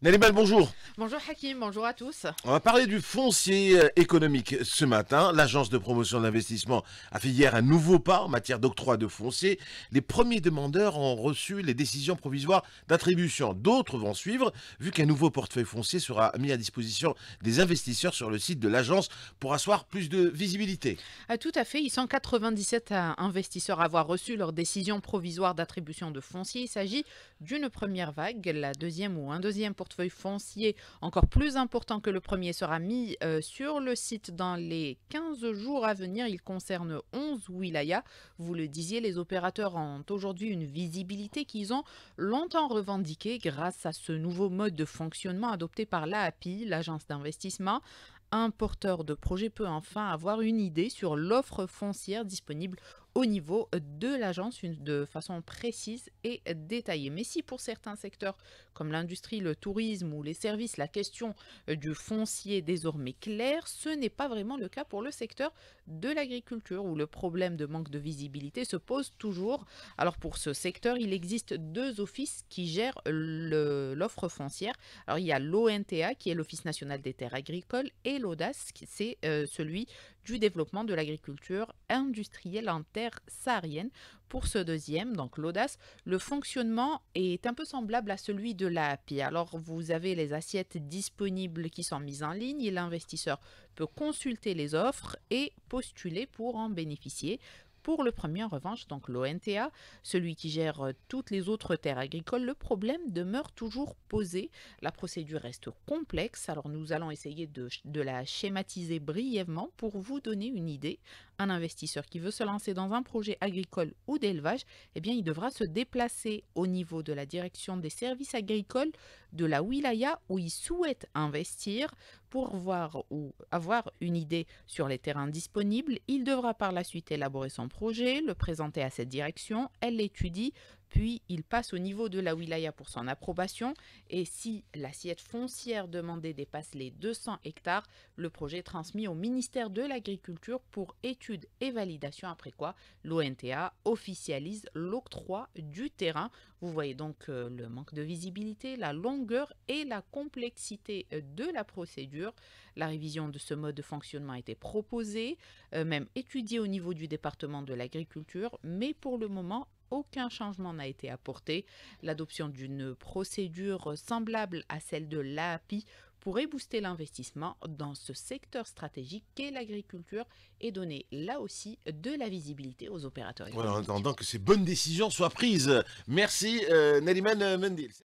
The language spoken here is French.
Nalibal, bonjour. Bonjour Hakim, bonjour à tous. On va parler du foncier euh, économique ce matin. L'agence de promotion de l'investissement a fait hier un nouveau pas en matière d'octroi de foncier. Les premiers demandeurs ont reçu les décisions provisoires d'attribution. D'autres vont suivre, vu qu'un nouveau portefeuille foncier sera mis à disposition des investisseurs sur le site de l'agence pour asseoir plus de visibilité. Euh, tout à fait, ils sont 97 euh, investisseurs à avoir reçu leur décision provisoires d'attribution de foncier. Il s'agit d'une première vague. La deuxième ou un deuxième portefeuille foncier encore plus important que le premier sera mis euh, sur le site dans les 15 jours à venir. Il concerne 11 wilayas. Vous le disiez, les opérateurs ont aujourd'hui une visibilité qu'ils ont longtemps revendiquée grâce à ce nouveau mode de fonctionnement adopté par l'AAPI, l'agence d'investissement un porteur de projet peut enfin avoir une idée sur l'offre foncière disponible au niveau de l'agence de façon précise et détaillée. Mais si pour certains secteurs comme l'industrie, le tourisme ou les services, la question euh, du foncier est désormais claire, ce n'est pas vraiment le cas pour le secteur de l'agriculture où le problème de manque de visibilité se pose toujours. Alors pour ce secteur, il existe deux offices qui gèrent l'offre foncière. Alors il y a l'ONTA qui est l'Office national des terres agricoles et l'ODAS qui c'est euh, celui du développement de l'agriculture industrielle en terre saharienne. Pour ce deuxième, donc l'audace, le fonctionnement est un peu semblable à celui de la Alors vous avez les assiettes disponibles qui sont mises en ligne et l'investisseur peut consulter les offres et postuler pour en bénéficier. Pour le premier, en revanche, donc l'ONTA, celui qui gère euh, toutes les autres terres agricoles, le problème demeure toujours posé. La procédure reste complexe, alors nous allons essayer de, la schématiser brièvement pour vous donner une idée. Un investisseur qui veut se lancer dans un projet agricole ou d'élevage, eh bien, il devra se déplacer au niveau de la direction des services agricoles de la wilaya où il souhaite investir pour voir ou avoir une idée sur les terrains disponibles. Il devra par la suite élaborer son projet, le présenter à cette direction. Elle l'étudie, puis il passe au niveau de la wilaya pour son approbation et si l'assiette foncière demandée dépasse les 200 hectares, le projet est transmis au ministère de l'Agriculture pour étude et validation après quoi l'ONTA officialise l'octroi du terrain. Vous voyez donc euh, le manque de visibilité, la longueur et la complexité euh, de la procédure. La révision de ce mode de fonctionnement a été proposée, euh, même étudiée au niveau du département de l'agriculture, mais pour le moment, aucun changement n'a été apporté. L'adoption d'une procédure semblable à celle de l'API pourrait booster l'investissement dans ce secteur stratégique qu'est l'agriculture et donner là aussi de la visibilité aux opérateurs. Voilà, en attendant que ces bonnes décisions soient prises. Merci euh, Neliman Mendels.